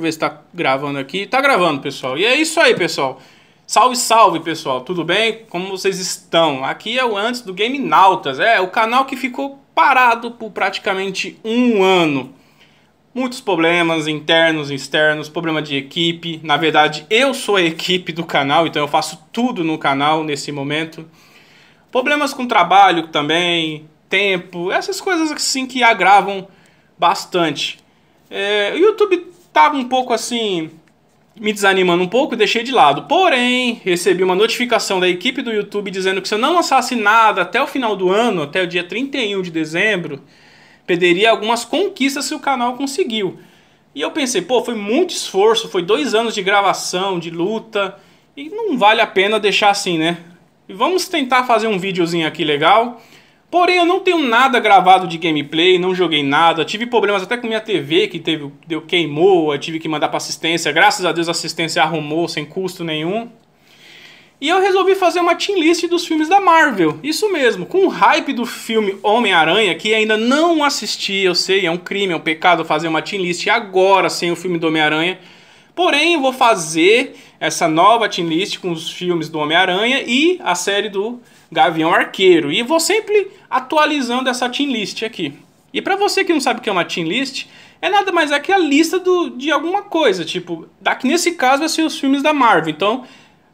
eu ver se tá gravando aqui. Tá gravando, pessoal. E é isso aí, pessoal. Salve, salve, pessoal. Tudo bem? Como vocês estão? Aqui é o antes do Game Nautas. É, o canal que ficou parado por praticamente um ano. Muitos problemas internos, externos, problema de equipe. Na verdade, eu sou a equipe do canal, então eu faço tudo no canal nesse momento. Problemas com trabalho também, tempo, essas coisas assim que agravam bastante. É, o YouTube Tava um pouco assim, me desanimando um pouco, deixei de lado. Porém, recebi uma notificação da equipe do YouTube dizendo que se eu não lançasse nada até o final do ano, até o dia 31 de dezembro, perderia algumas conquistas se o canal conseguiu. E eu pensei, pô, foi muito esforço, foi dois anos de gravação, de luta, e não vale a pena deixar assim, né? E vamos tentar fazer um videozinho aqui legal Porém, eu não tenho nada gravado de gameplay, não joguei nada. Tive problemas até com minha TV, que teve, deu, queimou, eu tive que mandar para assistência. Graças a Deus a assistência arrumou sem custo nenhum. E eu resolvi fazer uma team list dos filmes da Marvel. Isso mesmo, com o hype do filme Homem-Aranha, que ainda não assisti, eu sei, é um crime, é um pecado fazer uma team list agora sem o filme do Homem-Aranha. Porém, eu vou fazer essa nova team list com os filmes do Homem-Aranha e a série do Gavião Arqueiro. E vou sempre atualizando essa team list aqui. E para você que não sabe o que é uma team list, é nada mais é que a lista do, de alguma coisa. Tipo, daqui nesse caso vai ser os filmes da Marvel. Então,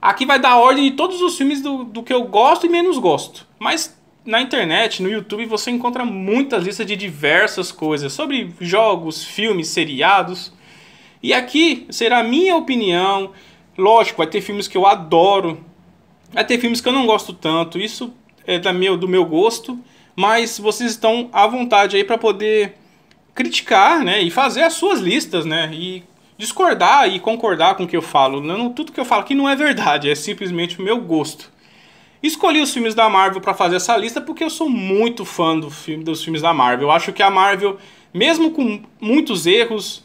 aqui vai dar a ordem de todos os filmes do, do que eu gosto e menos gosto. Mas na internet, no YouTube, você encontra muitas listas de diversas coisas sobre jogos, filmes, seriados. E aqui será a minha opinião. Lógico, vai ter filmes que eu adoro, Vai é, ter filmes que eu não gosto tanto, isso é da meu, do meu gosto, mas vocês estão à vontade aí para poder criticar, né, e fazer as suas listas, né, e discordar e concordar com o que eu falo. Não, tudo que eu falo aqui não é verdade, é simplesmente o meu gosto. Escolhi os filmes da Marvel para fazer essa lista porque eu sou muito fã do filme, dos filmes da Marvel. Eu acho que a Marvel, mesmo com muitos erros,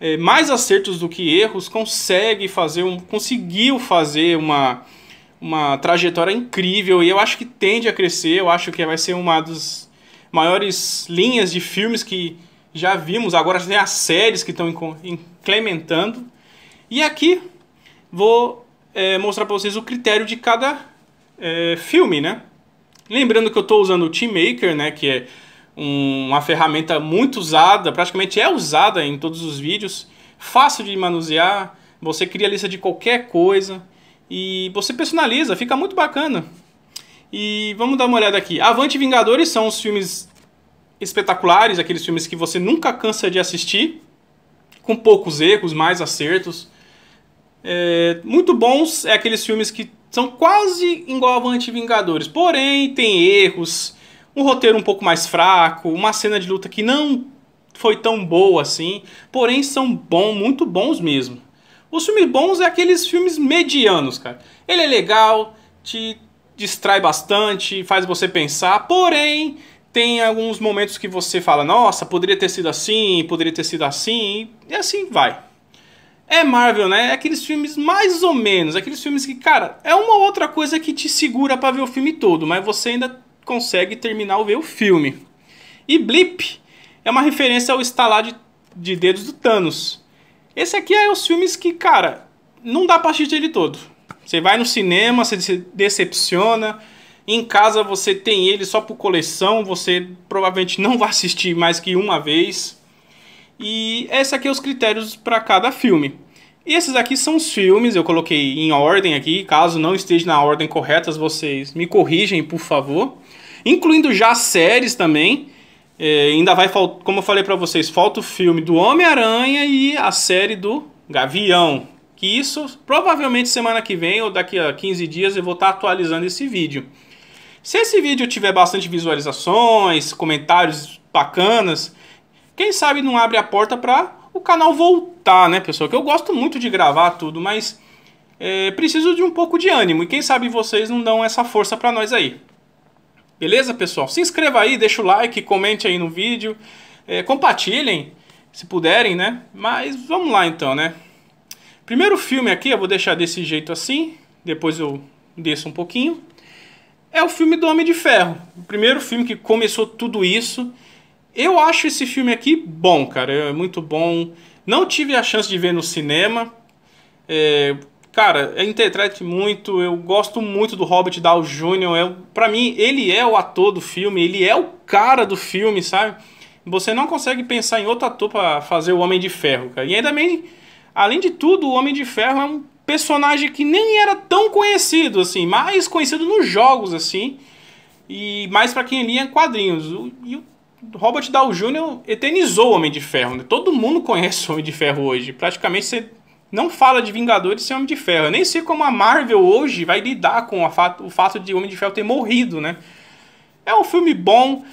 é, mais acertos do que erros, consegue fazer um, conseguiu fazer uma uma trajetória incrível e eu acho que tende a crescer. Eu acho que vai ser uma das maiores linhas de filmes que já vimos. Agora tem as séries que estão implementando. E aqui vou é, mostrar para vocês o critério de cada é, filme, né? Lembrando que eu estou usando o TeamMaker, né? Que é um, uma ferramenta muito usada, praticamente é usada em todos os vídeos. Fácil de manusear, você cria a lista de qualquer coisa. E você personaliza, fica muito bacana. E vamos dar uma olhada aqui. Avante Vingadores são os filmes espetaculares, aqueles filmes que você nunca cansa de assistir, com poucos erros, mais acertos. É, muito bons é aqueles filmes que são quase igual Avante Vingadores, porém tem erros, um roteiro um pouco mais fraco, uma cena de luta que não foi tão boa assim, porém são bom, muito bons mesmo. Os filmes bons é aqueles filmes medianos, cara. Ele é legal, te distrai bastante, faz você pensar, porém tem alguns momentos que você fala, nossa, poderia ter sido assim, poderia ter sido assim, e assim vai. É Marvel, né? É aqueles filmes mais ou menos, aqueles filmes que, cara, é uma outra coisa que te segura para ver o filme todo, mas você ainda consegue terminar o ver o filme. E Blip é uma referência ao estalar de, de dedos do Thanos. Esse aqui é os filmes que, cara, não dá pra assistir ele todo. Você vai no cinema, você se decepciona. Em casa você tem ele só por coleção, você provavelmente não vai assistir mais que uma vez. E esses aqui são é os critérios para cada filme. E esses aqui são os filmes, eu coloquei em ordem aqui, caso não esteja na ordem correta, vocês me corrigem, por favor. Incluindo já séries também, é, ainda vai faltar, como eu falei para vocês, falta o filme do Homem-Aranha e a série do Gavião. Que isso, provavelmente semana que vem ou daqui a 15 dias eu vou estar tá atualizando esse vídeo. Se esse vídeo tiver bastante visualizações, comentários bacanas, quem sabe não abre a porta para o canal voltar, né, pessoal? Que eu gosto muito de gravar tudo, mas é, preciso de um pouco de ânimo. E quem sabe vocês não dão essa força para nós aí. Beleza, pessoal? Se inscreva aí, deixa o like, comente aí no vídeo, é, compartilhem, se puderem, né? Mas vamos lá então, né? Primeiro filme aqui, eu vou deixar desse jeito assim, depois eu desço um pouquinho. É o filme do Homem de Ferro, o primeiro filme que começou tudo isso. Eu acho esse filme aqui bom, cara, é muito bom. Não tive a chance de ver no cinema, é, Cara, eu é interprete muito, eu gosto muito do Robert Downey Jr. Eu, é pra mim, ele é o ator do filme, ele é o cara do filme, sabe? Você não consegue pensar em outro ator pra fazer o Homem de Ferro, cara. E ainda bem, além de tudo, o Homem de Ferro é um personagem que nem era tão conhecido, assim, mais conhecido nos jogos, assim, e mais para quem lia quadrinhos. E o Robert Downey Jr. eternizou o Homem de Ferro, né? Todo mundo conhece o Homem de Ferro hoje. Praticamente você não fala de Vingadores sem Homem de Ferro. Eu nem sei como a Marvel hoje vai lidar com fato, o fato de Homem de Ferro ter morrido, né? É um filme bom,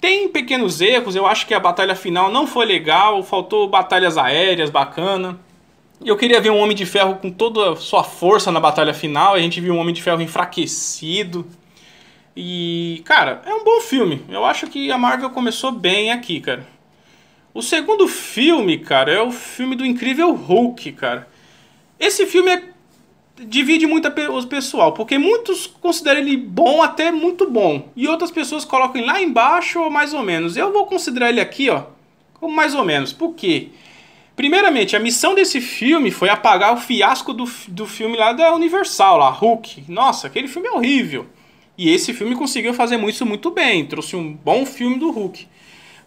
tem pequenos erros, eu acho que a batalha final não foi legal, faltou batalhas aéreas bacana. Eu queria ver um Homem de Ferro com toda a sua força na batalha final, a gente viu um Homem de Ferro enfraquecido. E, cara, é um bom filme. Eu acho que a Marvel começou bem aqui, cara. O segundo filme, cara, é o filme do Incrível Hulk, cara. Esse filme é... divide muito o pessoal, porque muitos consideram ele bom até muito bom, e outras pessoas colocam ele lá embaixo ou mais ou menos. Eu vou considerar ele aqui, ó, como mais ou menos. Por quê? Primeiramente, a missão desse filme foi apagar o fiasco do, do filme lá da Universal, lá, Hulk. Nossa, aquele filme é horrível. E esse filme conseguiu fazer isso muito bem, trouxe um bom filme do Hulk.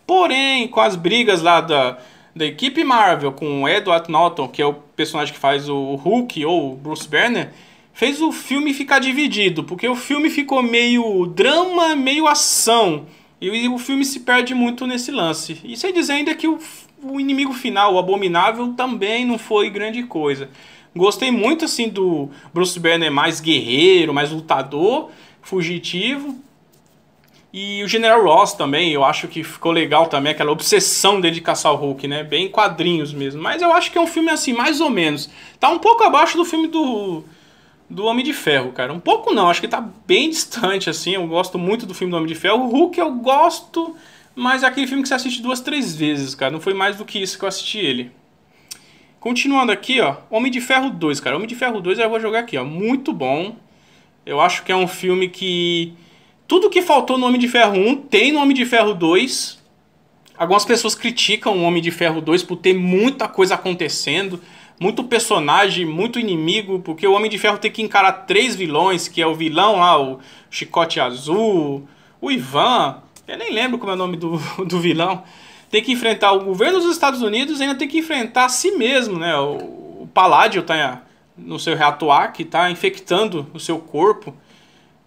Porém, com as brigas lá da, da equipe Marvel com o Edward Norton, que é o personagem que faz o Hulk ou o Bruce Banner, fez o filme ficar dividido, porque o filme ficou meio drama, meio ação. E o filme se perde muito nesse lance. E sem dizer ainda que o, o inimigo final, o Abominável, também não foi grande coisa. Gostei muito assim do Bruce Banner mais guerreiro, mais lutador, fugitivo, e o General Ross também, eu acho que ficou legal também, aquela obsessão dele de caçar o Hulk, né? Bem quadrinhos mesmo. Mas eu acho que é um filme assim, mais ou menos. Tá um pouco abaixo do filme do, do Homem de Ferro, cara. Um pouco não, acho que tá bem distante, assim. Eu gosto muito do filme do Homem de Ferro. O Hulk eu gosto, mas é aquele filme que você assiste duas, três vezes, cara. Não foi mais do que isso que eu assisti ele. Continuando aqui, ó. Homem de Ferro 2, cara. Homem de Ferro 2 eu vou jogar aqui, ó. Muito bom. Eu acho que é um filme que tudo que faltou no Homem de Ferro 1 tem no Homem de Ferro 2. Algumas pessoas criticam o Homem de Ferro 2 por ter muita coisa acontecendo, muito personagem, muito inimigo, porque o Homem de Ferro tem que encarar três vilões, que é o vilão lá, o Chicote Azul, o Ivan, eu nem lembro como é o nome do, do vilão. Tem que enfrentar o governo dos Estados Unidos e ainda tem que enfrentar a si mesmo, né? O, o Paládio tá no seu reatoar, que tá infectando o seu corpo.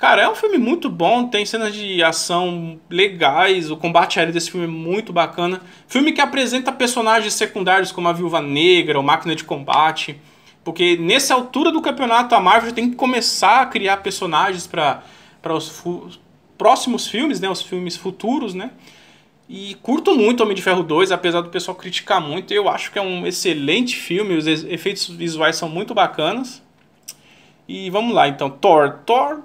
Cara, é um filme muito bom, tem cenas de ação legais, o combate aéreo desse filme é muito bacana. Filme que apresenta personagens secundários como a Viúva Negra, o Máquina de Combate. Porque nessa altura do campeonato a Marvel tem que começar a criar personagens para os próximos filmes, né, os filmes futuros, né? E curto muito Homem de Ferro 2, apesar do pessoal criticar muito. Eu acho que é um excelente filme, os efeitos visuais são muito bacanas. E vamos lá então, Thor. Thor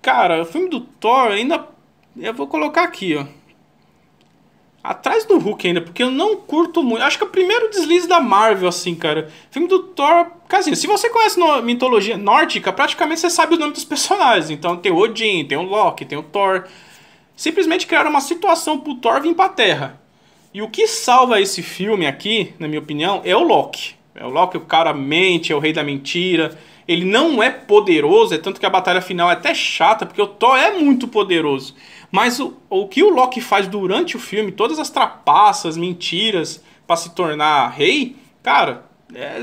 Cara, o filme do Thor ainda. Eu vou colocar aqui, ó. Atrás do Hulk ainda, porque eu não curto muito. Acho que é o primeiro deslize da Marvel, assim, cara. O filme do Thor. assim, se você conhece no, mitologia nórdica, praticamente você sabe o nome dos personagens. Então tem o Odin, tem o Loki, tem o Thor. Simplesmente criaram uma situação pro Thor vir pra Terra. E o que salva esse filme aqui, na minha opinião, é o Loki. É o Loki, o cara mente, é o rei da mentira ele não é poderoso, é tanto que a batalha final é até chata, porque o Thor é muito poderoso. Mas o, o que o Loki faz durante o filme, todas as trapaças, mentiras para se tornar rei, cara, é,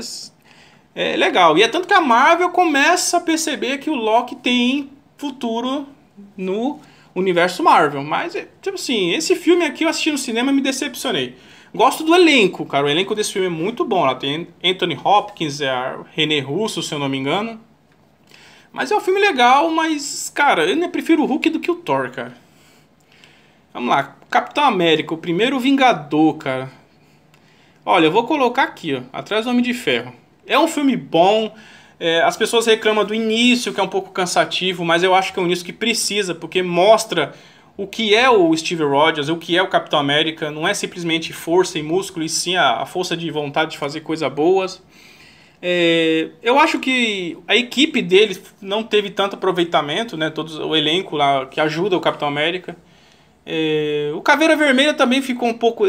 é legal. E é tanto que a Marvel começa a perceber que o Loki tem futuro no universo Marvel. Mas, é, tipo assim, esse filme aqui eu assisti no cinema e me decepcionei. Gosto do elenco, cara. O elenco desse filme é muito bom. Lá tem Anthony Hopkins, é a René Russo, se eu não me engano. Mas é um filme legal, mas, cara, eu ainda prefiro o Hulk do que o Thor, cara. Vamos lá. Capitão América, o primeiro Vingador, cara. Olha, eu vou colocar aqui, ó, atrás do Homem de Ferro. É um filme bom. É, as pessoas reclamam do início, que é um pouco cansativo, mas eu acho que é um início que precisa, porque mostra o que é o Steve Rogers, o que é o Capitão América, não é simplesmente força e músculo, e sim a, a força de vontade de fazer coisas boas. É, eu acho que a equipe dele não teve tanto aproveitamento, né? Todos o elenco lá que ajuda o Capitão América. É, o Caveira Vermelha também ficou um pouco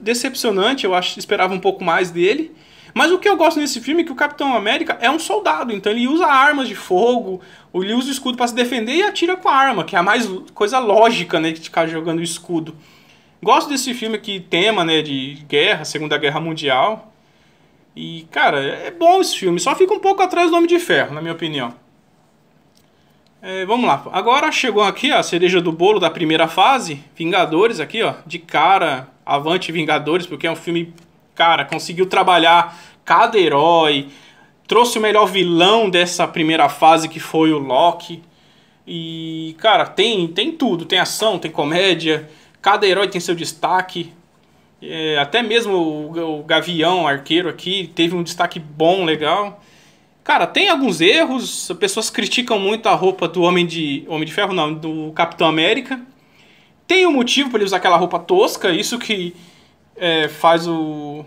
decepcionante, eu acho, esperava um pouco mais dele. Mas o que eu gosto nesse filme é que o Capitão América é um soldado, então ele usa armas de fogo, ele usa o escudo para se defender e atira com a arma, que é a mais coisa lógica, né, de ficar jogando escudo. Gosto desse filme que tema, né, de guerra, Segunda Guerra Mundial. E, cara, é bom esse filme, só fica um pouco atrás do Homem de Ferro, na minha opinião. É, vamos lá, agora chegou aqui ó, a cereja do bolo da primeira fase, Vingadores aqui, ó, de cara, avante Vingadores, porque é um filme cara, conseguiu trabalhar cada herói, trouxe o melhor vilão dessa primeira fase que foi o Loki. E, cara, tem, tem tudo, tem ação, tem comédia, cada herói tem seu destaque. É, até mesmo o, o Gavião Arqueiro aqui teve um destaque bom, legal. Cara, tem alguns erros, pessoas criticam muito a roupa do Homem de. Homem de Ferro, não, do Capitão América. Tem um motivo para ele usar aquela roupa tosca, isso que é, faz o,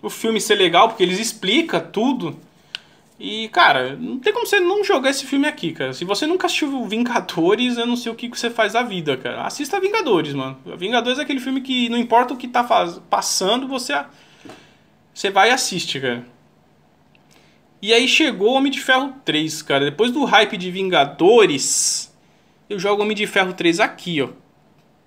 o filme ser legal, porque eles explicam tudo. E, cara, não tem como você não jogar esse filme aqui, cara. Se você nunca assistiu Vingadores, eu não sei o que você faz da vida, cara. Assista Vingadores, mano. Vingadores é aquele filme que não importa o que tá faz... passando, você você vai e assiste, cara. E aí chegou Homem de Ferro 3, cara. Depois do hype de Vingadores, eu jogo Homem de Ferro 3 aqui, ó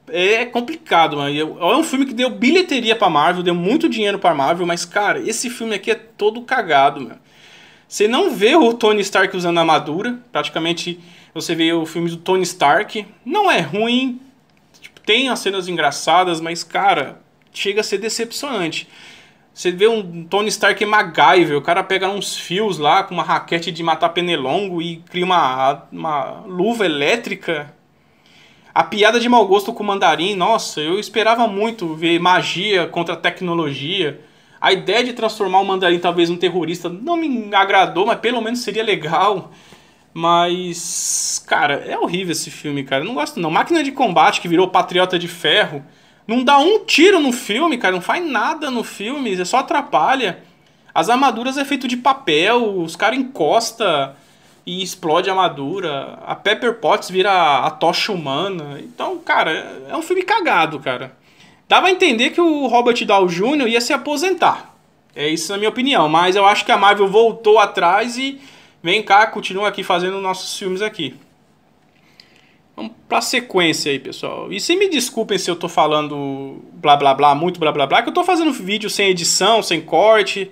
é complicado, mano. É um filme que deu bilheteria pra Marvel, deu muito dinheiro pra Marvel, mas, cara, esse filme aqui é todo cagado, mano. Você não vê o Tony Stark usando armadura, praticamente você vê o filme do Tony Stark. Não é ruim, tipo, tem as cenas engraçadas, mas, cara, chega a ser decepcionante. Você vê um Tony Stark MacGyver, o cara pega uns fios lá com uma raquete de matar penelongo e cria uma, uma luva elétrica a piada de mau gosto com o mandarim, nossa, eu esperava muito ver magia contra tecnologia. A ideia de transformar o mandarim talvez num terrorista não me agradou, mas pelo menos seria legal. Mas, cara, é horrível esse filme, cara. Eu não gosto não. Máquina de Combate, que virou Patriota de Ferro, não dá um tiro no filme, cara. Não faz nada no filme, só atrapalha. As armaduras é feito de papel, os caras encosta e explode a madura. A Pepper Potts vira a tocha humana. Então, cara, é um filme cagado, cara. Dava a entender que o Robert Dow Jr. ia se aposentar. É isso na minha opinião. Mas eu acho que a Marvel voltou atrás e vem cá, continua aqui fazendo nossos filmes aqui. Vamos pra sequência aí, pessoal. E se me desculpem se eu tô falando blá blá blá, muito blá blá blá, que eu tô fazendo vídeo sem edição, sem corte.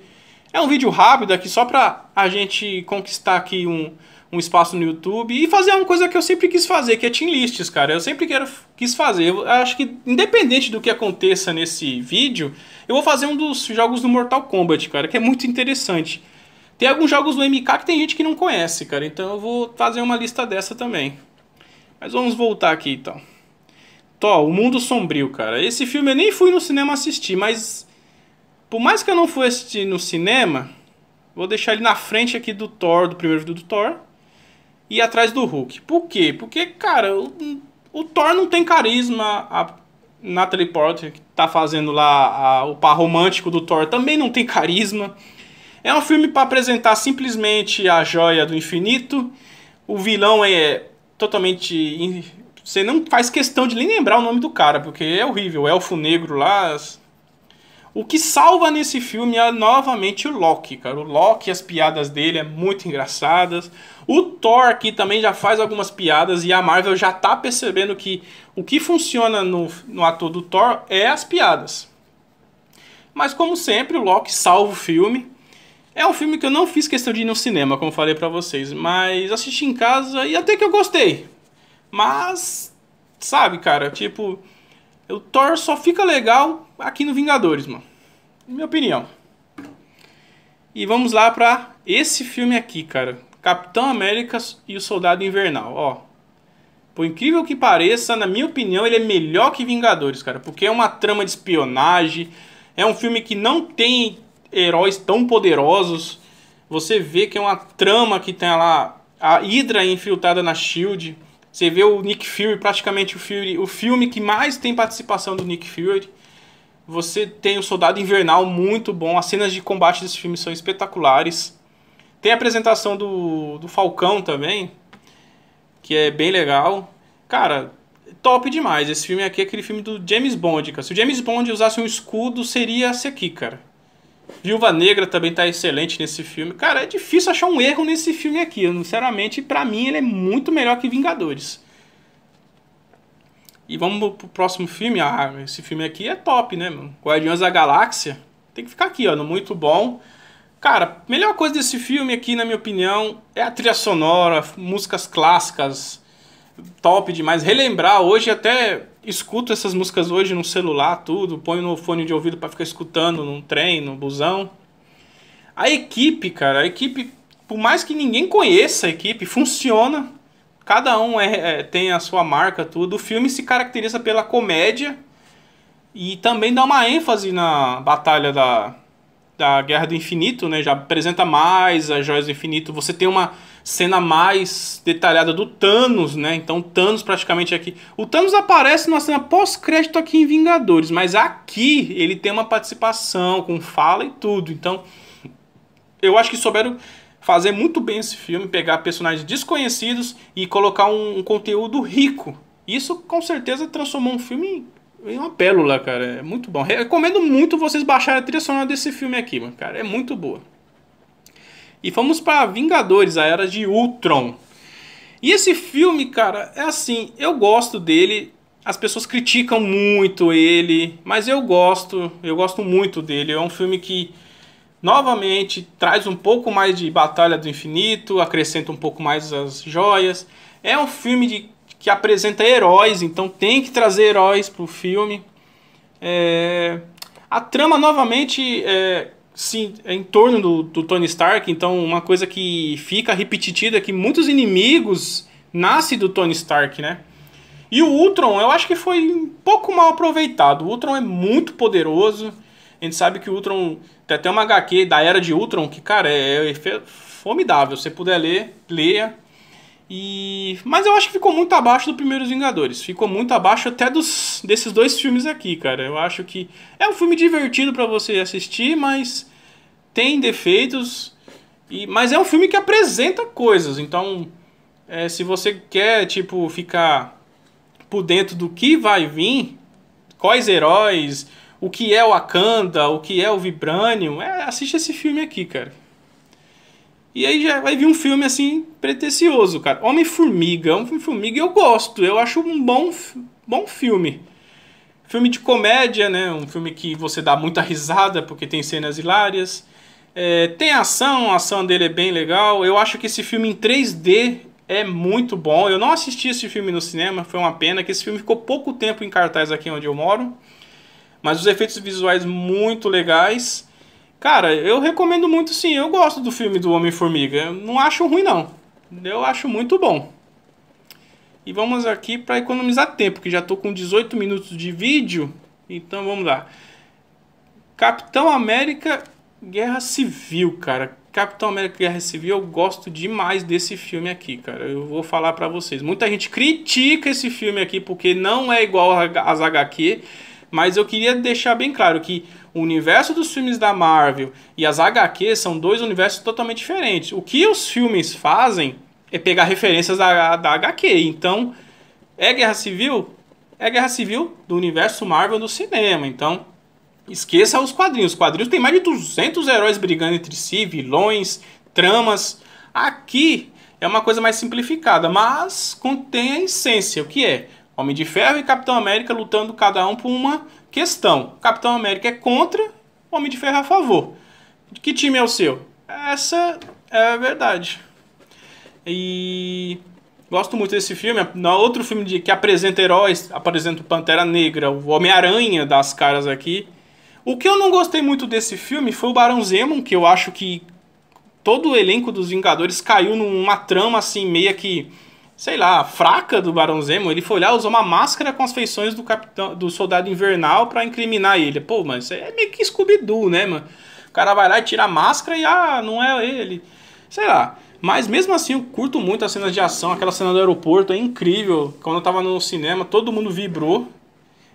É um vídeo rápido aqui só para a gente conquistar aqui um, um espaço no YouTube e fazer uma coisa que eu sempre quis fazer, que é team lists, cara. Eu sempre quero, quis fazer. Eu acho que, independente do que aconteça nesse vídeo, eu vou fazer um dos jogos do Mortal Kombat, cara, que é muito interessante. Tem alguns jogos do MK que tem gente que não conhece, cara, então eu vou fazer uma lista dessa também. Mas vamos voltar aqui, então. Tó, O Mundo Sombrio, cara. Esse filme eu nem fui no cinema assistir, mas por mais que eu não fui assistir no cinema, vou deixar ele na frente aqui do Thor, do primeiro vídeo do Thor. E atrás do Hulk. Por quê? Porque, cara, o, o Thor não tem carisma. A Natalie Portman, que tá fazendo lá a, o par romântico do Thor, também não tem carisma. É um filme para apresentar simplesmente a joia do infinito. O vilão é totalmente. Você não faz questão de nem lembrar o nome do cara, porque é horrível. O elfo negro lá, as o que salva nesse filme é novamente o Loki, cara. O Loki, as piadas dele é muito engraçadas. O Thor aqui também já faz algumas piadas e a Marvel já tá percebendo que o que funciona no, no ator do Thor é as piadas. Mas como sempre, o Loki salva o filme. É um filme que eu não fiz questão de ir no cinema, como falei para vocês, mas assisti em casa e até que eu gostei. Mas sabe, cara, tipo, o Thor só fica legal aqui no Vingadores, mano. Minha opinião. E vamos lá pra esse filme aqui, cara. Capitão América e o Soldado Invernal, ó. Por incrível que pareça, na minha opinião, ele é melhor que Vingadores, cara. Porque é uma trama de espionagem. É um filme que não tem heróis tão poderosos. Você vê que é uma trama que tem lá a Hydra infiltrada na SHIELD. Você vê o Nick Fury, praticamente o, Fury, o filme que mais tem participação do Nick Fury. Você tem o Soldado Invernal, muito bom. As cenas de combate desse filme são espetaculares. Tem a apresentação do, do Falcão também, que é bem legal. Cara, top demais. Esse filme aqui é aquele filme do James Bond, cara. Se o James Bond usasse um escudo, seria esse aqui, cara. Viúva Negra também tá excelente nesse filme. Cara, é difícil achar um erro nesse filme aqui. Sinceramente, para mim, ele é muito melhor que Vingadores. E vamos pro próximo filme. Ah, esse filme aqui é top, né, mano? Guardiões da Galáxia. Tem que ficar aqui, ó, muito bom. Cara, melhor coisa desse filme aqui, na minha opinião, é a trilha sonora, músicas clássicas, top demais. Relembrar hoje até escuto essas músicas hoje no celular, tudo, ponho no fone de ouvido para ficar escutando num trem, no busão. A equipe, cara, a equipe, por mais que ninguém conheça a equipe, funciona cada um é, é, tem a sua marca, tudo. O filme se caracteriza pela comédia e também dá uma ênfase na batalha da, da Guerra do Infinito, né? Já apresenta mais as joias do infinito. Você tem uma cena mais detalhada do Thanos, né? Então Thanos praticamente aqui. O Thanos aparece numa cena pós-crédito aqui em Vingadores, mas aqui ele tem uma participação com fala e tudo. Então eu acho que souberam fazer muito bem esse filme, pegar personagens desconhecidos e colocar um, um conteúdo rico. Isso com certeza transformou um filme em uma pérola, cara. É muito bom. Recomendo muito vocês baixarem a trilha sonora desse filme aqui, mano, cara. É muito boa. E fomos para Vingadores, a Era de Ultron. E esse filme, cara, é assim, eu gosto dele, as pessoas criticam muito ele, mas eu gosto, eu gosto muito dele. É um filme que novamente traz um pouco mais de Batalha do Infinito, acrescenta um pouco mais as joias. É um filme de, que apresenta heróis, então tem que trazer heróis pro filme. É, a trama novamente é, sim, é em torno do, do, Tony Stark, então uma coisa que fica repetitiva é que muitos inimigos nascem do Tony Stark, né? E o Ultron, eu acho que foi um pouco mal aproveitado. O Ultron é muito poderoso. A gente sabe que o Ultron tem até uma HQ da Era de Ultron que, cara, é, é formidável. Se você puder ler, leia. E... Mas eu acho que ficou muito abaixo do Primeiros Vingadores. Ficou muito abaixo até dos... desses dois filmes aqui, cara. Eu acho que é um filme divertido para você assistir, mas tem defeitos. E... Mas é um filme que apresenta coisas. Então, é, se você quer, tipo, ficar por dentro do que vai vir, quais heróis, o que é o Akanda, o que é o Vibranium, é, assiste esse filme aqui, cara. E aí já vai vir um filme assim pretencioso, cara. Homem-Formiga, Homem-Formiga eu gosto, eu acho um bom, bom filme. Filme de comédia, né? Um filme que você dá muita risada porque tem cenas hilárias. É, tem ação, a ação dele é bem legal. Eu acho que esse filme em 3D é muito bom. Eu não assisti esse filme no cinema, foi uma pena que esse filme ficou pouco tempo em cartaz aqui onde eu moro. Mas os efeitos visuais muito legais. Cara, eu recomendo muito sim. Eu gosto do filme do Homem-Formiga. Não acho ruim, não. Eu acho muito bom. E vamos aqui para economizar tempo, que já estou com 18 minutos de vídeo. Então vamos lá. Capitão América Guerra Civil, cara. Capitão América Guerra Civil, eu gosto demais desse filme aqui, cara. Eu vou falar para vocês. Muita gente critica esse filme aqui porque não é igual às HQ. Mas eu queria deixar bem claro que o universo dos filmes da Marvel e as HQs são dois universos totalmente diferentes. O que os filmes fazem é pegar referências da, da HQ. Então, é Guerra Civil? É Guerra Civil do universo Marvel do cinema. Então, esqueça os quadrinhos. Os quadrinhos tem mais de 200 heróis brigando entre si, vilões, tramas. Aqui é uma coisa mais simplificada, mas contém a essência. O que é? Homem de Ferro e Capitão América lutando cada um por uma questão. Capitão América é contra, Homem de Ferro é a favor. Que time é o seu? Essa é a verdade. E gosto muito desse filme. No outro filme de, que apresenta heróis, apresenta o Pantera Negra, o Homem-Aranha das caras aqui. O que eu não gostei muito desse filme foi o Barão Zemo, que eu acho que todo o elenco dos Vingadores caiu numa trama assim, meia que sei lá, fraca do Barão Zemo, ele foi olhar, usou uma máscara com as feições do capitão do soldado invernal para incriminar ele. Pô, mano, é meio que Scooby-Doo, né, mano? O cara vai lá e tira a máscara e, ah, não é ele. Sei lá. Mas mesmo assim, eu curto muito as cenas de ação. Aquela cena do aeroporto é incrível. Quando eu tava no cinema, todo mundo vibrou.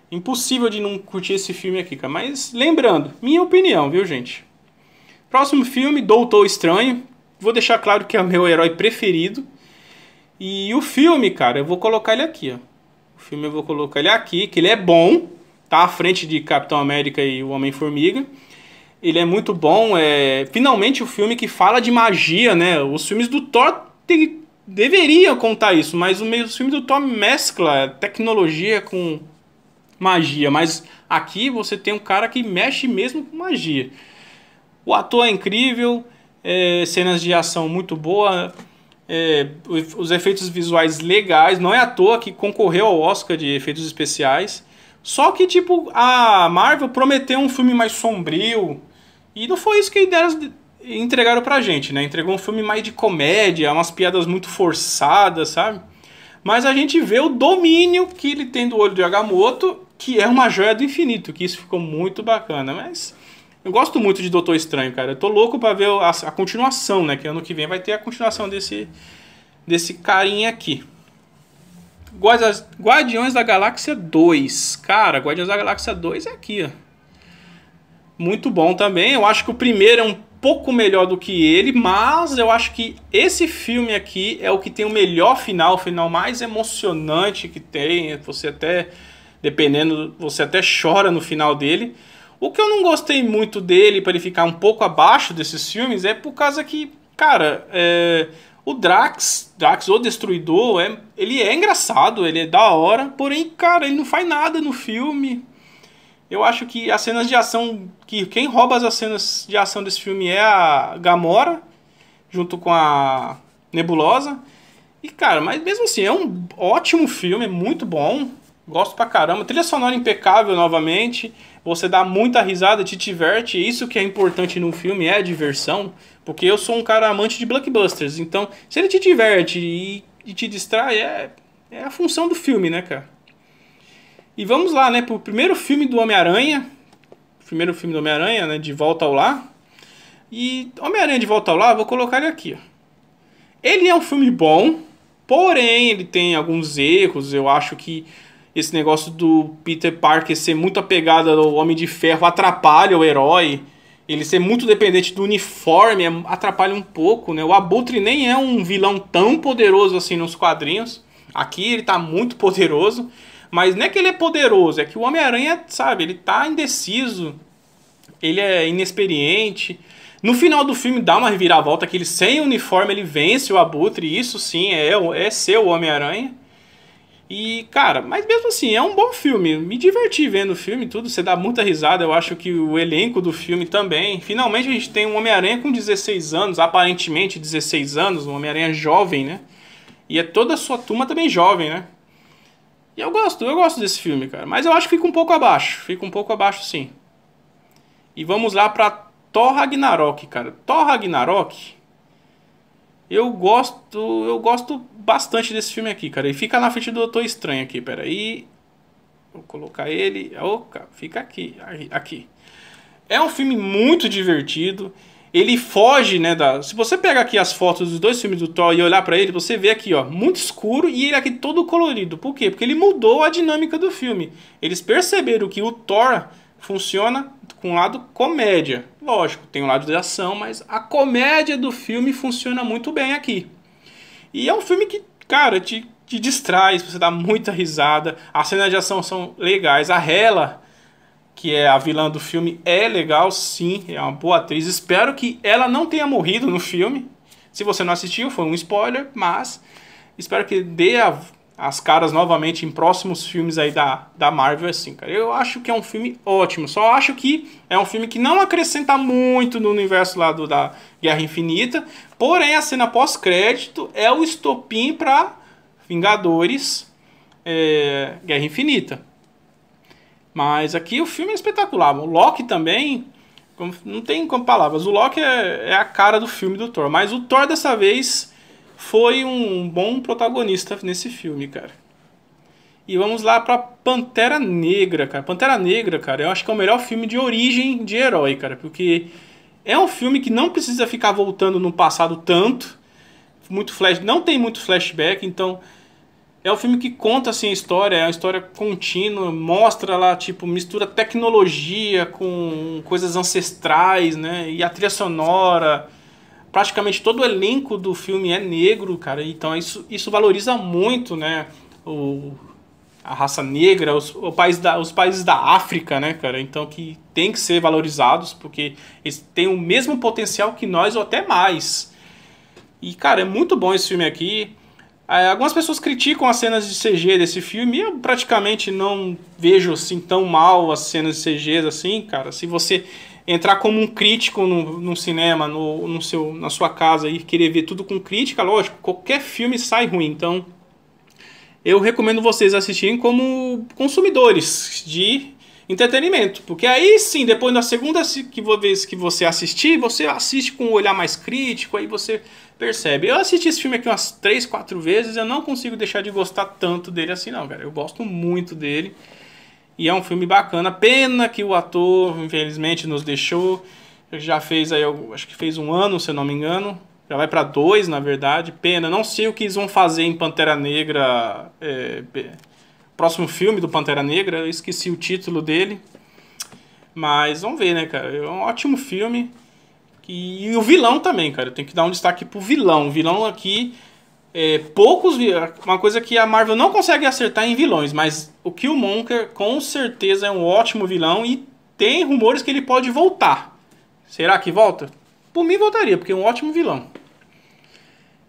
Impossível de não curtir esse filme aqui, cara. Mas lembrando, minha opinião, viu, gente? Próximo filme, Doutor Estranho. Vou deixar claro que é o meu herói preferido. E o filme, cara, eu vou colocar ele aqui, ó. O filme eu vou colocar ele aqui, que ele é bom, tá à frente de Capitão América e o Homem-Formiga. Ele é muito bom, é finalmente o filme que fala de magia, né? Os filmes do Thor te... deveriam contar isso, mas o meio filme do Thor mescla tecnologia com magia, mas aqui você tem um cara que mexe mesmo com magia. O ator é incrível, é... cenas de ação muito boa, é, os efeitos visuais legais, não é à toa que concorreu ao Oscar de efeitos especiais. Só que, tipo, a Marvel prometeu um filme mais sombrio. E não foi isso que deram, entregaram pra gente, né? Entregou um filme mais de comédia, umas piadas muito forçadas, sabe? Mas a gente vê o domínio que ele tem do olho de Agamotto, que é uma joia do infinito, que isso ficou muito bacana. Mas eu gosto muito de Doutor Estranho, cara. Eu tô louco pra ver a, a continuação, né? Que ano que vem vai ter a continuação desse, desse carinha aqui. Guardiões da Galáxia 2. Cara, Guardiões da Galáxia 2 é aqui, ó. Muito bom também. Eu acho que o primeiro é um pouco melhor do que ele, mas eu acho que esse filme aqui é o que tem o melhor final, o final mais emocionante que tem. Você até, dependendo, você até chora no final dele. O que eu não gostei muito dele, para ele ficar um pouco abaixo desses filmes, é por causa que, cara, é, o Drax, Drax o Destruidor, é, ele é engraçado, ele é da hora, porém, cara, ele não faz nada no filme. Eu acho que as cenas de ação, que quem rouba as cenas de ação desse filme é a Gamora, junto com a Nebulosa. E, cara, mas mesmo assim, é um ótimo filme, é muito bom. Gosto pra caramba. Trilha sonora impecável novamente. Você dá muita risada, te diverte. Isso que é importante num filme é a diversão. Porque eu sou um cara amante de blockbusters. Então, se ele te diverte e, e te distrai, é, é a função do filme, né, cara? E vamos lá, né, pro primeiro filme do Homem-Aranha. Primeiro filme do Homem-Aranha, né, De Volta ao Lar. E Homem-Aranha de Volta ao Lar, vou colocar ele aqui. Ele é um filme bom, porém ele tem alguns erros. Eu acho que esse negócio do Peter Parker ser muito apegado ao Homem de Ferro atrapalha o herói. Ele ser muito dependente do uniforme é, atrapalha um pouco, né? O Abutre nem é um vilão tão poderoso assim nos quadrinhos. Aqui ele tá muito poderoso, mas não é que ele é poderoso, é que o Homem-Aranha, sabe, ele tá indeciso, ele é inexperiente. No final do filme dá uma reviravolta que ele sem uniforme ele vence o Abutre, isso sim é, é ser o Homem-Aranha. E, cara, mas mesmo assim, é um bom filme. Me diverti vendo o filme tudo, você dá muita risada. Eu acho que o elenco do filme também. Finalmente a gente tem um Homem-Aranha com 16 anos, aparentemente 16 anos, um Homem-Aranha jovem, né? E é toda a sua turma também jovem, né? E eu gosto, eu gosto desse filme, cara. Mas eu acho que fica um pouco abaixo. Fica um pouco abaixo, sim. E vamos lá pra Thor Ragnarok, cara. Thor Ragnarok eu gosto, eu gosto bastante desse filme aqui, cara. E fica na frente do Doutor Estranho aqui, peraí. Vou colocar ele. Oca, fica aqui, aqui. É um filme muito divertido. Ele foge, né, da... Se você pegar aqui as fotos dos dois filmes do Thor e olhar para ele, você vê aqui, ó, muito escuro e ele aqui todo colorido. Por quê? Porque ele mudou a dinâmica do filme. Eles perceberam que o Thor funciona com o lado comédia. Lógico, tem o lado de ação, mas a comédia do filme funciona muito bem aqui. E é um filme que, cara, te, te distrai, você dá muita risada. As cenas de ação são legais. A Hela, que é a vilã do filme, é legal, sim, é uma boa atriz. Espero que ela não tenha morrido no filme. Se você não assistiu, foi um spoiler, mas espero que dê a as caras novamente em próximos filmes aí da, da Marvel, assim, cara. Eu acho que é um filme ótimo. Só acho que é um filme que não acrescenta muito no universo lá do, da Guerra Infinita. Porém, a cena pós-crédito é o estopim para Vingadores é, Guerra Infinita. Mas aqui o filme é espetacular. O Loki também. Não tem como palavras. O Loki é, é a cara do filme do Thor. Mas o Thor dessa vez foi um bom protagonista nesse filme, cara. E vamos lá pra Pantera Negra, cara. Pantera Negra, cara, eu acho que é o melhor filme de origem de herói, cara. Porque é um filme que não precisa ficar voltando no passado tanto. Muito flash, não tem muito flashback, então é um filme que conta assim a história, é uma história contínua, mostra lá, tipo, mistura tecnologia com coisas ancestrais, né? E a trilha sonora, praticamente todo o elenco do filme é negro, cara. Então isso, isso valoriza muito, né? O, a raça negra, os, o país da, os países da África, né, cara? Então que tem que ser valorizados, porque eles têm o mesmo potencial que nós ou até mais. E, cara, é muito bom esse filme aqui. É, algumas pessoas criticam as cenas de CG desse filme. Eu praticamente não vejo assim tão mal as cenas de CG assim, cara. Se você entrar como um crítico no, no cinema, no, no seu, na sua casa e querer ver tudo com crítica, lógico, qualquer filme sai ruim. Então, eu recomendo vocês assistirem como consumidores de entretenimento, porque aí sim, depois da segunda vez que você assistir, você assiste com um olhar mais crítico, aí você percebe. Eu assisti esse filme aqui umas 3, 4 vezes, eu não consigo deixar de gostar tanto dele assim não, cara. Eu gosto muito dele. E é um filme bacana. Pena que o ator, infelizmente, nos deixou. já fez aí, acho que fez um ano, se eu não me engano. Já vai para dois, na verdade. Pena. Não sei o que eles vão fazer em Pantera Negra. É, próximo filme do Pantera Negra. Eu esqueci o título dele. Mas vamos ver, né, cara? É um ótimo filme. E o vilão também, cara. Tem que dar um destaque pro vilão. O vilão aqui é, poucos. Uma coisa que a Marvel não consegue acertar em vilões, mas o Killmonger com certeza é um ótimo vilão e tem rumores que ele pode voltar. Será que volta? Por mim voltaria, porque é um ótimo vilão.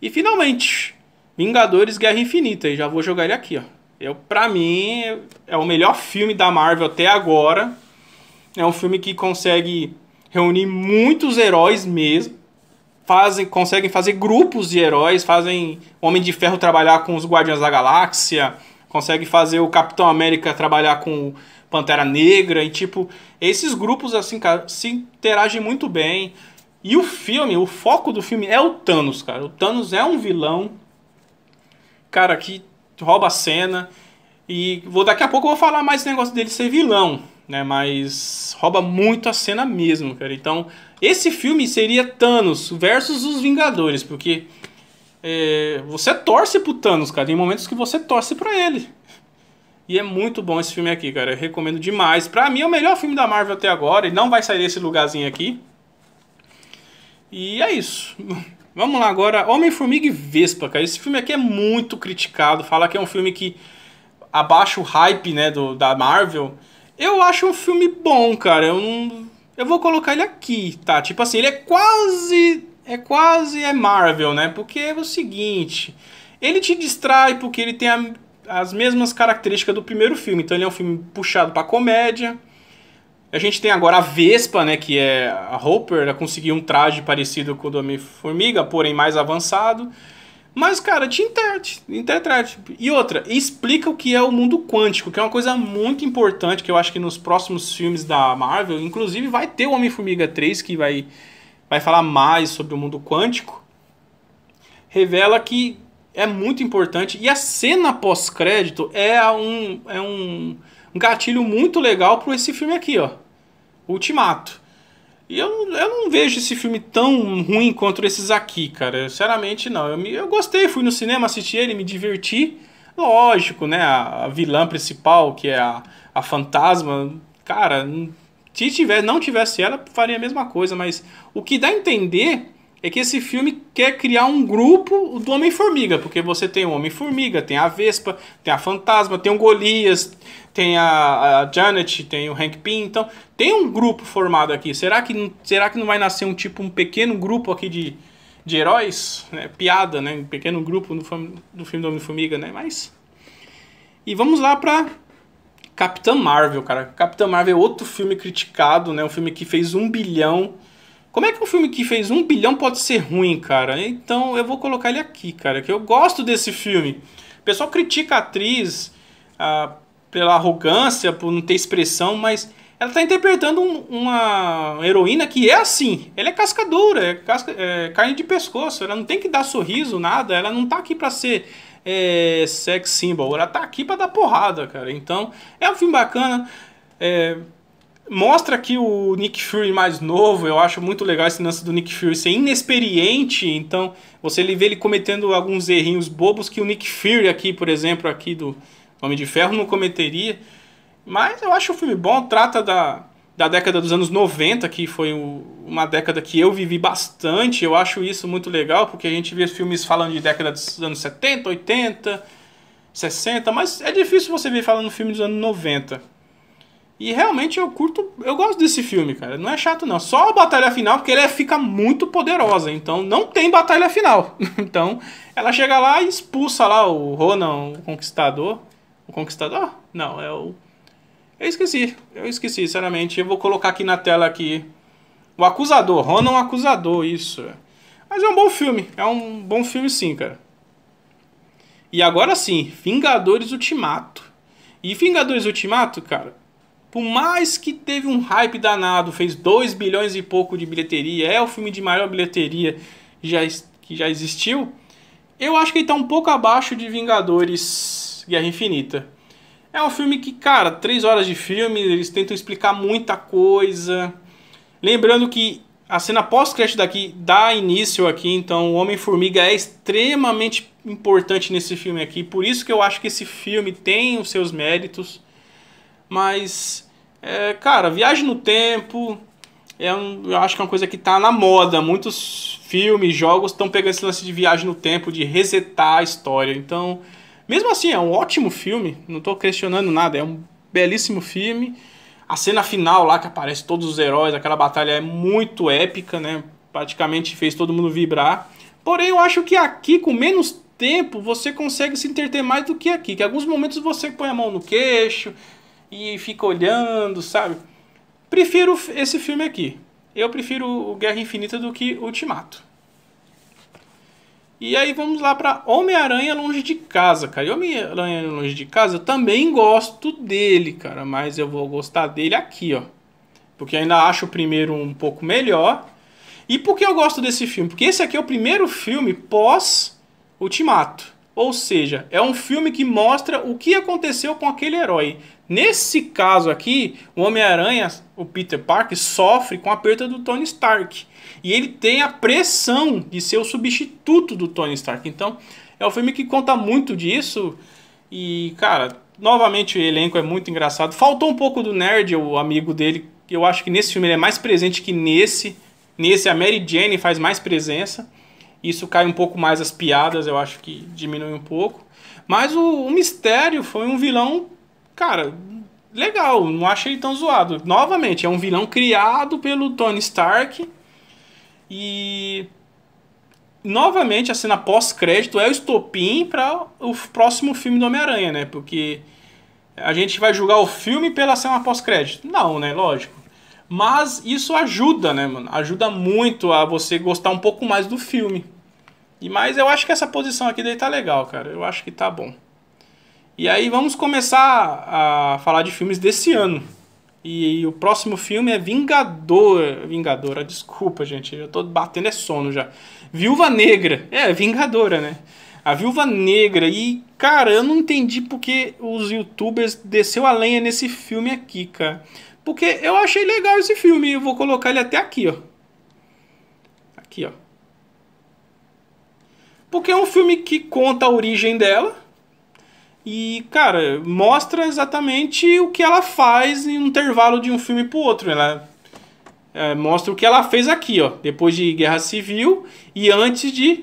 E finalmente, Vingadores Guerra Infinita. E já vou jogar ele aqui, ó. Eu, pra mim, é o melhor filme da Marvel até agora. É um filme que consegue reunir muitos heróis mesmo fazem, conseguem fazer grupos de heróis, fazem Homem de Ferro trabalhar com os Guardiões da Galáxia, conseguem fazer o Capitão América trabalhar com o Pantera Negra e tipo, esses grupos assim, cara, se interagem muito bem. E o filme, o foco do filme é o Thanos, cara. O Thanos é um vilão cara que rouba a cena e vou daqui a pouco eu vou falar mais negócio dele ser vilão, né? Mas rouba muito a cena mesmo, cara. Então, esse filme seria Thanos versus os Vingadores, porque é, você torce pro Thanos, cara. Tem momentos que você torce pra ele. E é muito bom esse filme aqui, cara. Eu recomendo demais. Pra mim é o melhor filme da Marvel até agora. E não vai sair desse lugarzinho aqui. E é isso. Vamos lá agora. Homem-Formiga e Vespa, cara. Esse filme aqui é muito criticado. Fala que é um filme que abaixa o hype, né, do, da Marvel. Eu acho um filme bom, cara. Eu não eu vou colocar ele aqui, tá? Tipo assim, ele é quase. É quase é Marvel, né? Porque é o seguinte. Ele te distrai porque ele tem a, as mesmas características do primeiro filme. Então ele é um filme puxado pra comédia. A gente tem agora a Vespa, né? Que é a Hopper. Ela conseguiu um traje parecido com o do Homem-Formiga, porém mais avançado. Mas, cara, te interte, interprete. E outra, explica o que é o mundo quântico, que é uma coisa muito importante que eu acho que nos próximos filmes da Marvel, inclusive vai ter o Homem-Formiga 3 que vai, vai falar mais sobre o mundo quântico. Revela que é muito importante. E a cena pós-crédito é um, é um, um gatilho muito legal para esse filme aqui, ó. Ultimato. E eu, eu não vejo esse filme tão ruim quanto esses aqui, cara. Sinceramente, não. Eu, me, eu gostei, fui no cinema, assisti ele, me diverti. Lógico, né? A, a vilã principal, que é a, a fantasma, cara, se tiver, não tivesse ela, faria a mesma coisa. Mas o que dá a entender é que esse filme quer criar um grupo do Homem-Formiga, porque você tem o Homem-Formiga, tem a Vespa, tem a Fantasma, tem o Golias, tem a, a, Janet, tem o Hank Pym, então tem um grupo formado aqui. Será que, será que não vai nascer um tipo, um pequeno grupo aqui de, de heróis? Né? Piada, né? Um pequeno grupo do, do filme do Homem-Formiga, né? Mas... E vamos lá pra Capitã Marvel, cara. Capitã Marvel é outro filme criticado, né? Um filme que fez um bilhão... Como é que um filme que fez um bilhão pode ser ruim, cara? Então eu vou colocar ele aqui, cara, que eu gosto desse filme. O pessoal critica a atriz pela arrogância, por não ter expressão, mas ela está interpretando um, uma heroína que é assim. Ela é cascadura, é, casca, é, carne de pescoço. Ela não tem que dar sorriso, nada. Ela não tá aqui para ser é, sex symbol. Ela tá aqui para dar porrada, cara. Então é um filme bacana. É, Mostra aqui o Nick Fury mais novo, eu acho muito legal esse lance do Nick Fury ser inexperiente, então você vê ele cometendo alguns errinhos bobos que o Nick Fury aqui, por exemplo, aqui do Homem de Ferro não cometeria. Mas eu acho o filme bom, trata da, da década dos anos 90, que foi uma década que eu vivi bastante. Eu acho isso muito legal, porque a gente vê filmes falando de década dos anos 70, 80, 60, mas é difícil você ver falando filme dos anos 90. E realmente eu curto, eu gosto desse filme, cara. Não é chato não. Só a batalha final, porque ele é, fica muito poderosa. Então não tem batalha final. Então ela chega lá e expulsa lá o Ronan, o conquistador. O conquistador? Não, é o Eu esqueci. Eu esqueci, sinceramente. Eu vou colocar aqui na tela aqui o acusador, Ronan o acusador, isso. Mas é um bom filme. É um bom filme sim, cara. E agora sim, Vingadores Ultimato. E Vingadores Ultimato, cara, por mais que teve um hype danado, fez 2 bilhões e pouco de bilheteria, é o filme de maior bilheteria já, que já existiu, eu acho que ele tá um pouco abaixo de Vingadores Guerra Infinita. É um filme que, cara, 3 horas de filme, eles tentam explicar muita coisa. Lembrando que a cena pós-crédito daqui dá início aqui, então o Homem-Formiga é extremamente importante nesse filme aqui. Por isso que eu acho que esse filme tem os seus méritos. Mas, é, cara, viagem no tempo, é um, eu acho que é uma coisa que tá na moda. Muitos filmes, jogos estão pegando esse lance de viagem no tempo, de resetar a história. Então, mesmo assim, é um ótimo filme, não tô questionando nada, é um belíssimo filme. A cena final lá que aparece todos os heróis, aquela batalha é muito épica, né? Praticamente fez todo mundo vibrar. Porém, eu acho que aqui, com menos tempo, você consegue se entreter mais do que aqui. Que alguns momentos você põe a mão no queixo, e fica olhando, sabe? Prefiro esse filme aqui. Eu prefiro o Guerra Infinita do que Ultimato. E aí vamos lá para Homem-Aranha Longe de Casa, cara. E Homem-Aranha Longe de Casa, eu também gosto dele, cara. Mas eu vou gostar dele aqui, ó. Porque ainda acho o primeiro um pouco melhor. E por que eu gosto desse filme? Porque esse aqui é o primeiro filme pós-Ultimato. Ou seja, é um filme que mostra o que aconteceu com aquele herói. Nesse caso aqui, o Homem-Aranha, o Peter Parker, sofre com a perda do Tony Stark. E ele tem a pressão de ser o substituto do Tony Stark. Então, é um filme que conta muito disso. E, cara, novamente o elenco é muito engraçado. Faltou um pouco do nerd, o amigo dele. Eu acho que nesse filme ele é mais presente que nesse. Nesse, a Mary Jane faz mais presença. Isso cai um pouco mais as piadas, eu acho que diminui um pouco. Mas o, o Mistério foi um vilão cara, legal, não achei tão zoado. Novamente, é um vilão criado pelo Tony Stark. E novamente a cena pós-crédito é o estopim para o próximo filme do Homem-Aranha, né? Porque a gente vai julgar o filme pela cena pós-crédito. Não, né? Lógico. Mas isso ajuda, né, mano? Ajuda muito a você gostar um pouco mais do filme. E mas eu acho que essa posição aqui dele tá legal, cara. Eu acho que tá bom. E aí vamos começar a falar de filmes desse ano. E, o próximo filme é Vingador. Vingadora, desculpa, gente. Eu tô batendo é sono já. Viúva Negra. É, Vingadora, né? A Viúva Negra. E, cara, eu não entendi porque os youtubers desceu a lenha nesse filme aqui, cara. Porque eu achei legal esse filme. Eu vou colocar ele até aqui, ó. Aqui, ó. Porque é um filme que conta a origem dela e, cara, mostra exatamente o que ela faz em um intervalo de um filme pro outro. Ela é, mostra o que ela fez aqui, ó. Depois de Guerra Civil e antes de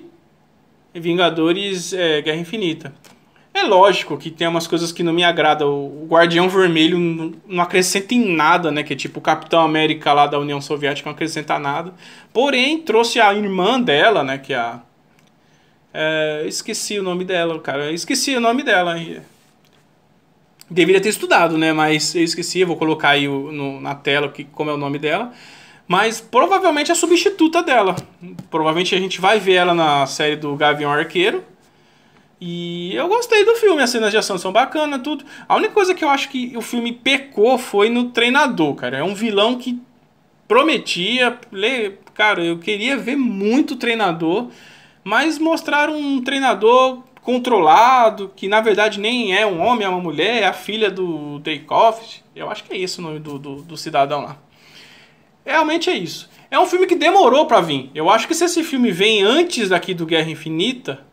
Vingadores é, Guerra Infinita. É lógico que tem umas coisas que não me agradam. O Guardião Vermelho não, não acrescenta em nada, né? Que é tipo o Capitão América lá da União Soviética não acrescenta nada. Porém, trouxe a irmã dela, né? Que é a é, esqueci o nome dela, cara. Esqueci o nome dela. Deveria ter estudado, né? Mas eu esqueci. Eu vou colocar aí o, no, na tela que, como é o nome dela. Mas provavelmente é a substituta dela. Provavelmente a gente vai ver ela na série do Gavião Arqueiro. E eu gostei do filme, as cenas de ação são bacanas, tudo. A única coisa que eu acho que o filme pecou foi no treinador, cara. É um vilão que prometia. Cara, eu queria ver muito treinador mas mostraram um treinador controlado, que na verdade nem é um homem, é uma mulher, é a filha do Takeoff. Eu acho que é isso o nome do, do, do cidadão lá. Realmente é isso. É um filme que demorou para vir. Eu acho que se esse filme vem antes daqui do Guerra Infinita,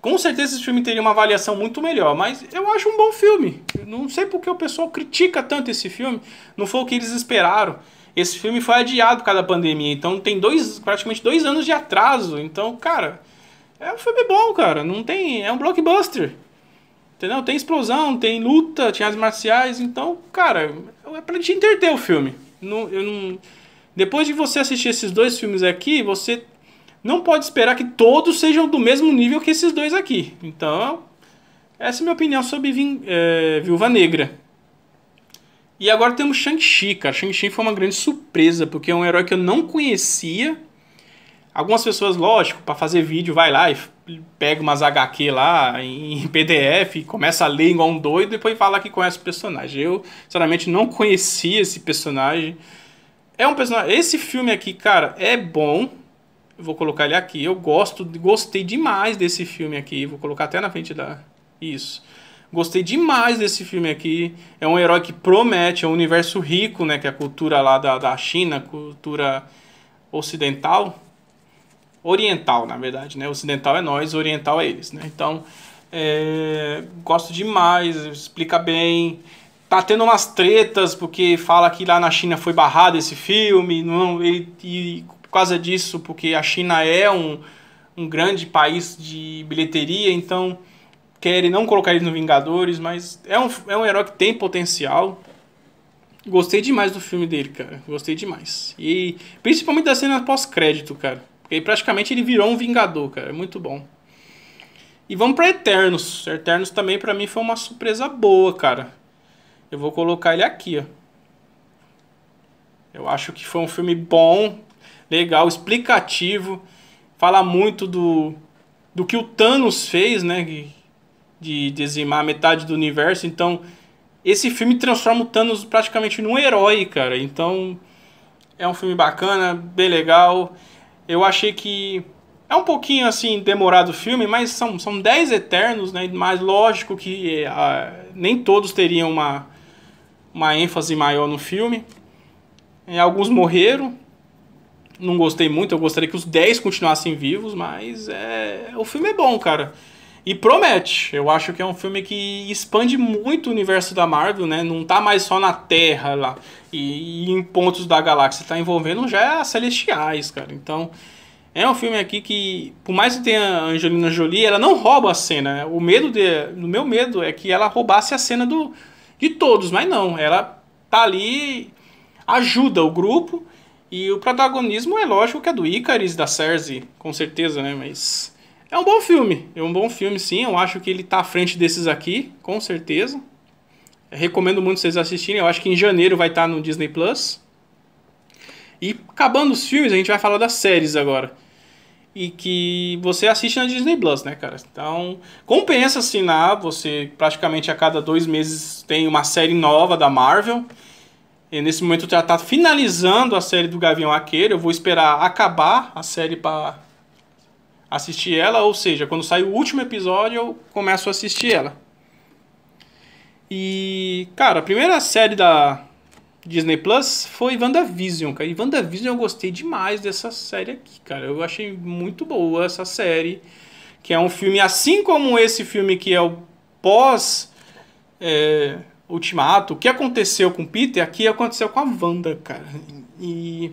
com certeza esse filme teria uma avaliação muito melhor, mas eu acho um bom filme. Não sei porque o pessoal critica tanto esse filme. Não foi o que eles esperaram. Esse filme foi adiado por causa da pandemia, então tem dois, praticamente dois anos de atraso. Então, cara, é um filme bom, cara. Não tem. É um blockbuster. Entendeu? Tem explosão, tem luta, tinha as marciais. Então, cara, é pra te interter o filme. Não, eu não... Depois de você assistir esses dois filmes aqui, você não pode esperar que todos sejam do mesmo nível que esses dois aqui. Então, essa é a minha opinião sobre Vin... é, Viúva Negra. E agora temos Shang-Chi, cara. Shang-Chi foi uma grande surpresa, porque é um herói que eu não conhecia. Algumas pessoas, lógico, para fazer vídeo, vai lá e pega umas HQ lá em PDF, começa a ler igual um doido e depois fala que conhece o personagem. Eu, sinceramente, não conhecia esse personagem. É um personagem. Esse filme aqui, cara, é bom. Eu vou colocar ele aqui. Eu gosto, gostei demais desse filme aqui. Vou colocar até na frente da. Isso. Gostei demais desse filme aqui. É um herói que promete, é um universo rico, né? Que é a cultura lá da, da China, cultura ocidental. Oriental, na verdade, né? Ocidental é nós, oriental é eles, né? Então, é, gosto demais, explica bem. Tá tendo umas tretas, porque fala que lá na China foi barrado esse filme, não, ele, e por causa disso, porque a China é um, um grande país de bilheteria, então querem não colocar ele no Vingadores, mas é um, é um herói que tem potencial. Gostei demais do filme dele, cara. Gostei demais. E principalmente da cena pós-crédito, cara. Porque praticamente ele virou um Vingador, cara. É muito bom. E vamos para Eternos. Eternos também para mim foi uma surpresa boa, cara. Eu vou colocar ele aqui, ó. Eu acho que foi um filme bom, legal, explicativo. Fala muito do, do que o Thanos fez, né? de dizimar metade do universo. Então, esse filme transforma o Thanos praticamente num herói, cara. Então, é um filme bacana, bem legal. Eu achei que é um pouquinho assim demorado o filme, mas são, são 10 Eternos, né? Mas lógico que ah, nem todos teriam uma, uma ênfase maior no filme. E é, alguns morreram. Não gostei muito, eu gostaria que os 10 continuassem vivos, mas é, o filme é bom, cara. E promete. Eu acho que é um filme que expande muito o universo da Marvel, né? Não tá mais só na Terra lá e, e em pontos da galáxia. Tá envolvendo já é as celestiais, cara. Então, é um filme aqui que, por mais que tenha a Angelina Jolie, ela não rouba a cena. Né? O medo de, o meu medo é que ela roubasse a cena do de todos, mas não. Ela tá ali, ajuda o grupo e o protagonismo é lógico que é do Icaris da Cersei, com certeza, né? Mas é um bom filme, é um bom filme sim, eu acho que ele está à frente desses aqui, com certeza. Eu recomendo muito vocês assistirem, eu acho que em janeiro vai estar tá no Disney Plus. E acabando os filmes, a gente vai falar das séries agora. E que você assiste na Disney Plus, né, cara? Então, compensa assinar, você praticamente a cada dois meses tem uma série nova da Marvel. E nesse momento já está finalizando a série do Gavião Arqueiro. Eu vou esperar acabar a série para assistir ela, ou seja, quando sai o último episódio, eu começo a assistir ela. E, cara, a primeira série da Disney Plus foi WandaVision, cara. E WandaVision eu gostei demais dessa série aqui, cara. Eu achei muito boa essa série, que é um filme assim como esse filme que é o pós é, Ultimato, o que aconteceu com Peter, aqui aconteceu com a Wanda, cara. E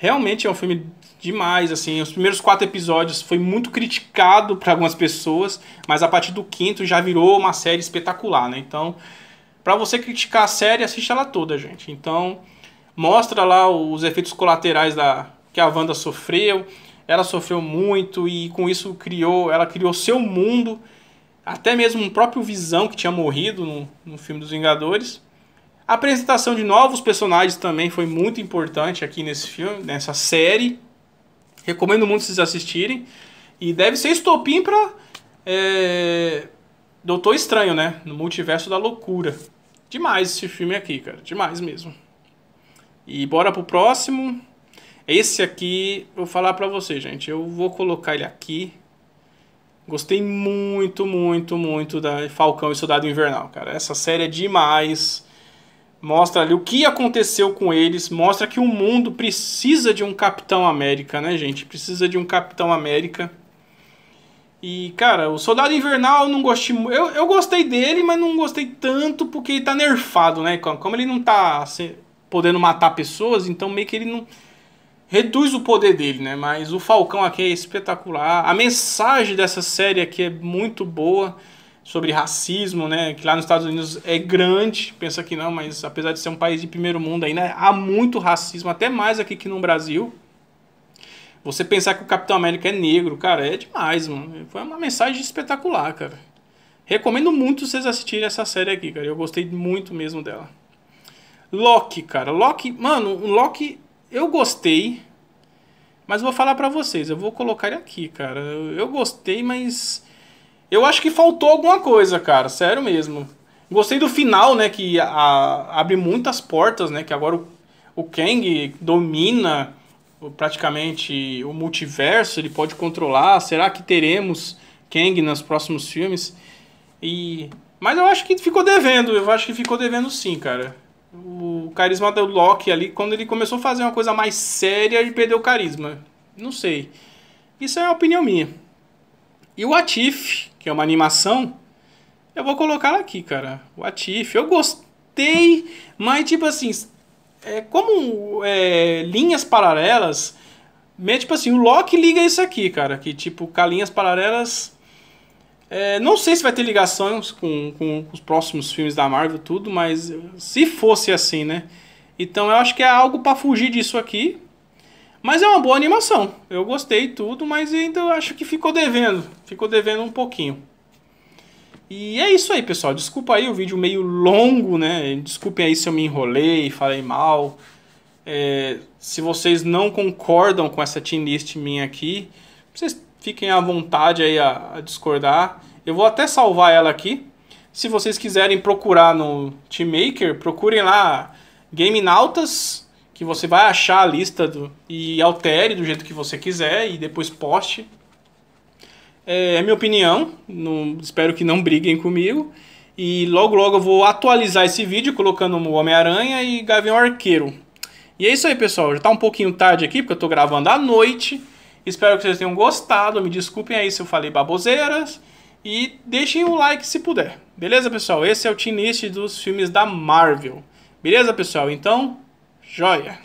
realmente é um filme demais, assim, os primeiros quatro episódios foi muito criticado para algumas pessoas, mas a partir do quinto já virou uma série espetacular, né? Então, para você criticar a série, assista ela toda, gente. Então, mostra lá os efeitos colaterais da que a Wanda sofreu, ela sofreu muito e com isso criou, ela criou seu mundo, até mesmo o próprio Visão que tinha morrido no, no filme dos Vingadores a apresentação de novos personagens também foi muito importante aqui nesse filme, nessa série. Recomendo muito vocês assistirem. E deve ser estopim pra é... Doutor Estranho, né? No Multiverso da Loucura. Demais esse filme aqui, cara. Demais mesmo. E bora pro próximo. Esse aqui, vou falar pra vocês, gente. Eu vou colocar ele aqui. Gostei muito, muito, muito da Falcão e Soldado Invernal, cara. Essa série é demais mostra ali o que aconteceu com eles, mostra que o mundo precisa de um Capitão América, né, gente? Precisa de um Capitão América. E, cara, o Soldado Invernal eu não gostei. Eu, eu gostei dele, mas não gostei tanto porque ele tá nerfado, né? Como ele não tá assim, podendo matar pessoas, então meio que ele não. Reduz o poder dele, né? Mas o Falcão aqui é espetacular. A mensagem dessa série aqui é muito boa sobre racismo, né? Que lá nos Estados Unidos é grande, pensa que não, mas apesar de ser um país de primeiro mundo ainda, né, há muito racismo, até mais aqui que no Brasil. Você pensar que o Capitão América é negro, cara, é demais, mano. Foi uma mensagem espetacular, cara. Recomendo muito vocês assistirem essa série aqui, cara. Eu gostei muito mesmo dela. Loki, cara. Loki, mano, o Loki eu gostei, mas vou falar para vocês, eu vou colocar ele aqui, cara. Eu gostei, mas eu acho que faltou alguma coisa, cara, sério mesmo. Gostei do final, né, que a, abre muitas portas, né, que agora o, o Kang domina praticamente o multiverso, ele pode controlar. Será que teremos Kang nos próximos filmes? E mas eu acho que ficou devendo, eu acho que ficou devendo sim, cara. O carisma do Loki ali, quando ele começou a fazer uma coisa mais séria, ele perdeu o carisma. Não sei. Isso é a opinião minha. E o Atif, que é uma animação, eu vou colocar aqui, cara. O Atif. Eu gostei, mas tipo assim, é como é, linhas paralelas. Meio tipo assim, o Loki liga isso aqui, cara. Que tipo, com linhas paralelas. É, não sei se vai ter ligações com, com os próximos filmes da Marvel, tudo, mas se fosse assim, né? Então eu acho que é algo para fugir disso aqui. Mas é uma boa animação. Eu gostei tudo, mas ainda acho que ficou devendo. Ficou devendo um pouquinho. E é isso aí, pessoal. Desculpa aí o vídeo meio longo, né? Desculpem aí se eu me enrolei, falei mal. É, se vocês não concordam com essa team list minha aqui, vocês fiquem à vontade aí a, a discordar. Eu vou até salvar ela aqui. Se vocês quiserem procurar no Team Maker, procurem lá Game Nautas que você vai achar a lista do, e altere do jeito que você quiser e depois poste. É, é minha opinião, não, espero que não briguem comigo. E logo logo eu vou atualizar esse vídeo colocando o Homem-Aranha e Gavião Arqueiro. E é isso aí, pessoal. Já está um pouquinho tarde aqui, porque eu estou gravando à noite. Espero que vocês tenham gostado. Me desculpem aí se eu falei baboseiras. E deixem o um like se puder. Beleza, pessoal? Esse é o tier list dos filmes da Marvel. Beleza, pessoal? Então, Joia!